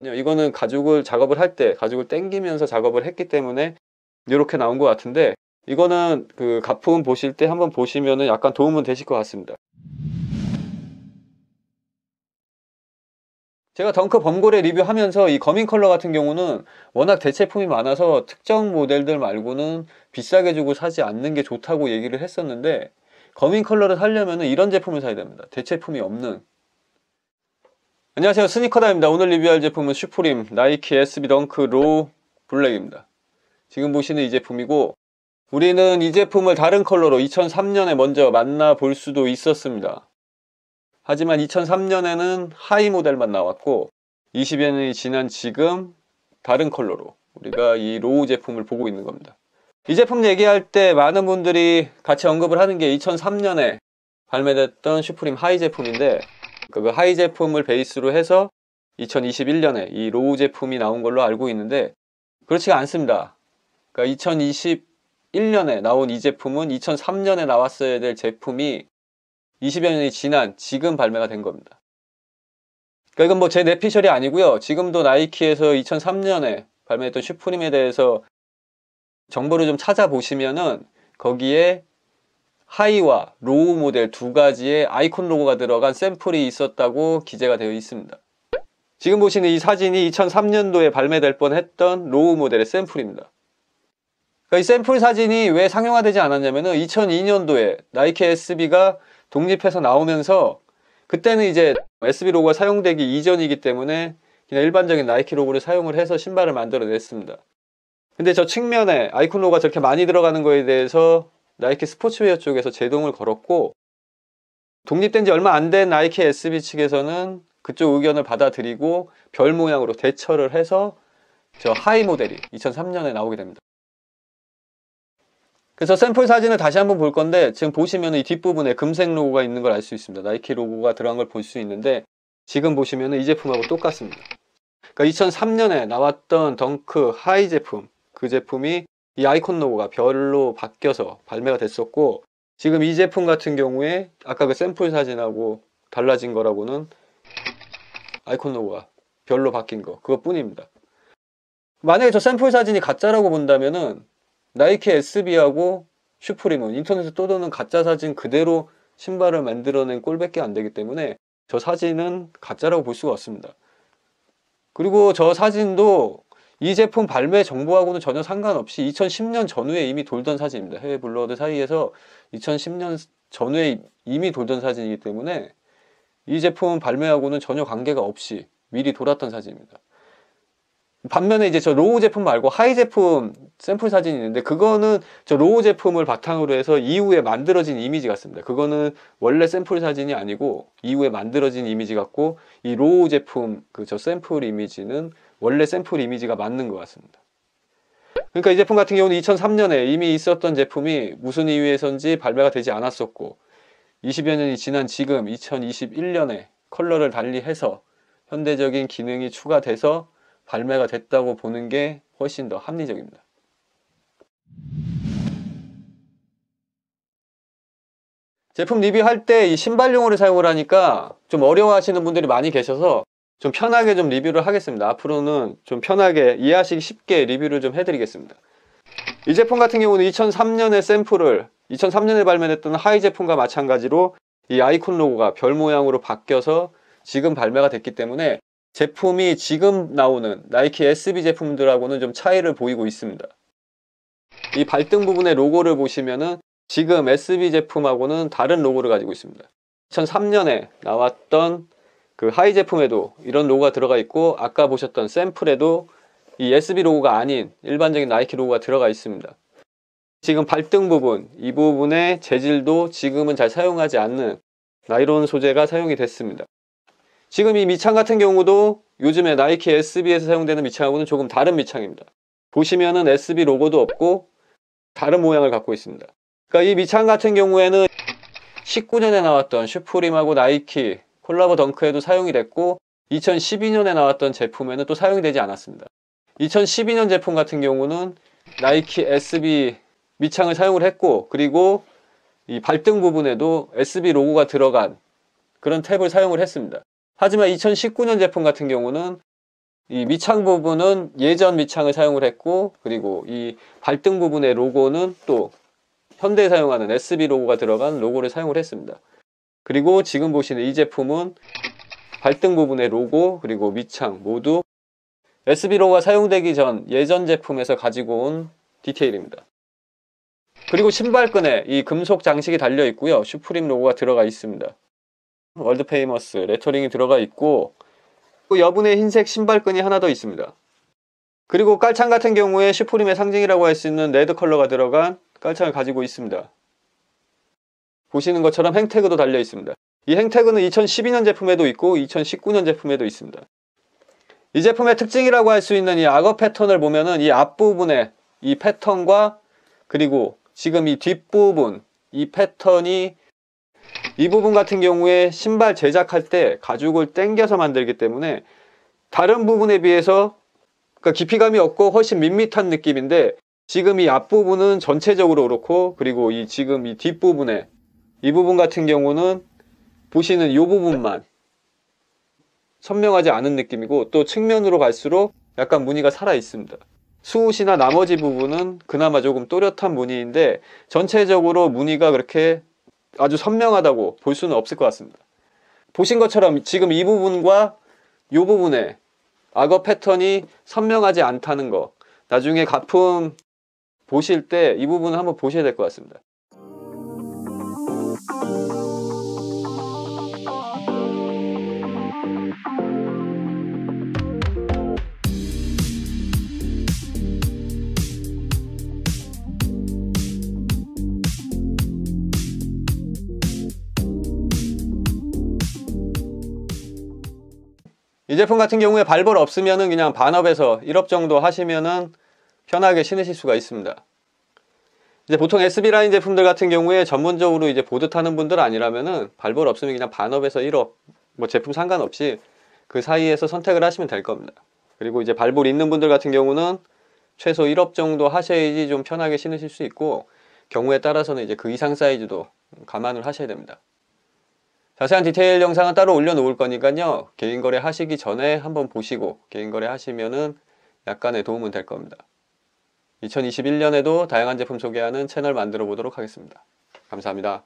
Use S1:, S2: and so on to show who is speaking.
S1: 네, 이거는 가죽을 작업을 할 때 가죽을 땡기면서 작업을 했기 때문에 이렇게 나온 것 같은데 이거는 그 가품 보실 때 한번 보시면은 약간 도움은 되실 것 같습니다. 제가 덩크 범고래 리뷰하면서 이 거민 컬러 같은 경우는 워낙 대체품이 많아서 특정 모델들 말고는 비싸게 주고 사지 않는 게 좋다고 얘기를 했었는데 거민 컬러를 사려면 이런 제품을 사야 됩니다. 대체품이 없는 안녕하세요 스니커다입니다 오늘 리뷰할 제품은 슈프림 나이키 SB 덩크 로우 블랙입니다 지금 보시는 이 제품이고 우리는 이 제품을 다른 컬러로 2003년에 먼저 만나볼 수도 있었습니다 하지만 2003년에는 하이 모델만 나왔고 20여 년이 지난 지금 다른 컬러로 우리가 이 로우 제품을 보고 있는 겁니다 이 제품 얘기할 때 많은 분들이 같이 언급을 하는 게 2003년에 발매됐던 슈프림 하이 제품인데 그러니까 그 하이 제품을 베이스로 해서 2021년에 이 로우 제품이 나온 걸로 알고 있는데 그렇지가 않습니다. 그러니까 2021년에 나온 이 제품은 2003년에 나왔어야 될 제품이 20여 년이 지난 지금 발매가 된 겁니다. 그러니까 이건 뭐 제 내피셜이 아니고요. 지금도 나이키에서 2003년에 발매했던 슈프림에 대해서 정보를 좀 찾아보시면은 거기에 하이와 로우 모델 두 가지의 아이콘 로고가 들어간 샘플이 있었다고 기재가 되어 있습니다. 지금 보시는 이 사진이 2003년도에 발매될 뻔했던 로우 모델의 샘플입니다. 그러니까 이 샘플 사진이 왜 상용화되지 않았냐면 2002년도에 나이키 SB가 독립해서 나오면서 그때는 이제 SB 로고가 사용되기 이전이기 때문에 그냥 일반적인 나이키 로고를 사용을 해서 신발을 만들어냈습니다. 근데 저 측면에 아이콘 로고가 저렇게 많이 들어가는 거에 대해서 나이키 스포츠웨어 쪽에서 제동을 걸었고 독립된 지 얼마 안 된 나이키 SB 측에서는 그쪽 의견을 받아들이고 별 모양으로 대처를 해서 저 하이 모델이 2003년에 나오게 됩니다. 그래서 샘플 사진을 다시 한번 볼 건데 지금 보시면 이 뒷부분에 금색 로고가 있는 걸 알 수 있습니다. 나이키 로고가 들어간 걸 볼 수 있는데 지금 보시면 이 제품하고 똑같습니다. 그러니까 2003년에 나왔던 덩크 하이 제품 그 제품이 이 아이콘 로고가 별로 바뀌어서 발매가 됐었고 지금 이 제품 같은 경우에 아까 그 샘플 사진하고 달라진 거라고는 아이콘 로고가 별로 바뀐 거 그것뿐입니다 만약에 저 샘플 사진이 가짜라고 본다면은 나이키 SB하고 슈프림은 인터넷에 떠도는 가짜 사진 그대로 신발을 만들어낸 꼴밖에 안 되기 때문에 저 사진은 가짜라고 볼 수가 없습니다 그리고 저 사진도 이 제품 발매 정보하고는 전혀 상관없이 2010년 전후에 이미 돌던 사진입니다. 해외 블로거들 사이에서 2010년 전후에 이미 돌던 사진이기 때문에 이 제품 발매하고는 전혀 관계가 없이 미리 돌았던 사진입니다. 반면에 이제 저 로우 제품 말고 하이 제품 샘플 사진이 있는데 그거는 저 로우 제품을 바탕으로 해서 이후에 만들어진 이미지 같습니다. 그거는 원래 샘플 사진이 아니고 이후에 만들어진 이미지 같고 이 로우 제품 그 저 샘플 이미지는 원래 샘플 이미지가 맞는 것 같습니다. 그러니까 이 제품 같은 경우는 2003년에 이미 있었던 제품이 무슨 이유에선지 발매가 되지 않았었고 20여 년이 지난 지금 2021년에 컬러를 달리해서 현대적인 기능이 추가돼서 발매가 됐다고 보는 게 훨씬 더 합리적입니다. 제품 리뷰할 때 이 신발용어를 사용을 하니까 좀 어려워하시는 분들이 많이 계셔서 좀 편하게 좀 리뷰를 하겠습니다. 앞으로는 좀 편하게 이해하시기 쉽게 리뷰를 좀 해드리겠습니다. 이 제품 같은 경우는 2003년에 샘플을 2003년에 발매됐던 하이 제품과 마찬가지로 이 아이콘 로고가 별 모양으로 바뀌어서 지금 발매가 됐기 때문에 제품이 지금 나오는 나이키 SB 제품들하고는 좀 차이를 보이고 있습니다. 이 발등 부분의 로고를 보시면은 지금 SB 제품하고는 다른 로고를 가지고 있습니다. 2003년에 나왔던 그 하이 제품에도 이런 로고가 들어가 있고 아까 보셨던 샘플에도 이 SB 로고가 아닌 일반적인 나이키 로고가 들어가 있습니다. 지금 발등 부분, 이 부분의 재질도 지금은 잘 사용하지 않는 나이론 소재가 사용이 됐습니다. 지금 이 밑창 같은 경우도 요즘에 나이키 SB에서 사용되는 밑창하고는 조금 다른 밑창입니다. 보시면은 SB 로고도 없고 다른 모양을 갖고 있습니다. 그러니까 이 밑창 같은 경우에는 19년에 나왔던 슈프림하고 나이키 콜라보 덩크에도 사용이 됐고 2012년에 나왔던 제품에는 또 사용이 되지 않았습니다. 2012년 제품 같은 경우는 나이키 SB 밑창을 사용을 했고 그리고 이 발등 부분에도 SB 로고가 들어간 그런 탭을 사용을 했습니다. 하지만 2019년 제품 같은 경우는 이 밑창 부분은 예전 밑창을 사용을 했고 그리고 이 발등 부분의 로고는 또 현대에 사용하는 SB 로고가 들어간 로고를 사용을 했습니다. 그리고 지금 보시는 이 제품은 발등 부분의 로고 그리고 밑창 모두 SB로가 사용되기 전 예전 제품에서 가지고 온 디테일입니다. 그리고 신발끈에 이 금속 장식이 달려 있고요. 슈프림 로고가 들어가 있습니다. 월드페이머스 레터링이 들어가 있고 여분의 흰색 신발끈이 하나 더 있습니다. 그리고 깔창 같은 경우에 슈프림의 상징이라고 할 수 있는 레드 컬러가 들어간 깔창을 가지고 있습니다. 보시는 것처럼 행태그도 달려 있습니다. 이 행태그는 2012년 제품에도 있고 2019년 제품에도 있습니다. 이 제품의 특징이라고 할 수 있는 이 악어 패턴을 보면은 이 앞부분에 이 패턴과 그리고 지금 이 뒷부분 이 패턴이 이 부분 같은 경우에 신발 제작할 때 가죽을 당겨서 만들기 때문에 다른 부분에 비해서 그러니까 깊이감이 없고 훨씬 밋밋한 느낌인데 지금 이 앞부분은 전체적으로 그렇고 그리고 이 지금 이 뒷부분에 이 부분 같은 경우는 보시는 이 부분만 선명하지 않은 느낌이고 또 측면으로 갈수록 약간 무늬가 살아 있습니다. 수옷이나 나머지 부분은 그나마 조금 또렷한 무늬인데 전체적으로 무늬가 그렇게 아주 선명하다고 볼 수는 없을 것 같습니다. 보신 것처럼 지금 이 부분과 이 부분에 악어 패턴이 선명하지 않다는 거 나중에 가품 보실 때 이 부분을 한번 보셔야 될 것 같습니다. 이 제품 같은 경우에 발볼 없으면은 그냥 반업에서 1업 정도 하시면은 편하게 신으실 수가 있습니다. 이제 보통 SB 라인 제품들 같은 경우에 전문적으로 이제 보드 타는 분들 아니라면은 발볼 없으면 그냥 반업에서 1업 뭐 제품 상관없이 그 사이에서 선택을 하시면 될 겁니다. 그리고 이제 발볼 있는 분들 같은 경우는 최소 1업 정도 하셔야지 좀 편하게 신으실 수 있고 경우에 따라서는 이제 그 이상 사이즈도 감안을 하셔야 됩니다. 자세한 디테일 영상은 따로 올려놓을 거니까요. 개인거래 하시기 전에 한번 보시고 개인거래 하시면은 약간의 도움은 될 겁니다. 2021년에도 다양한 제품 소개하는 채널 만들어 보도록 하겠습니다. 감사합니다.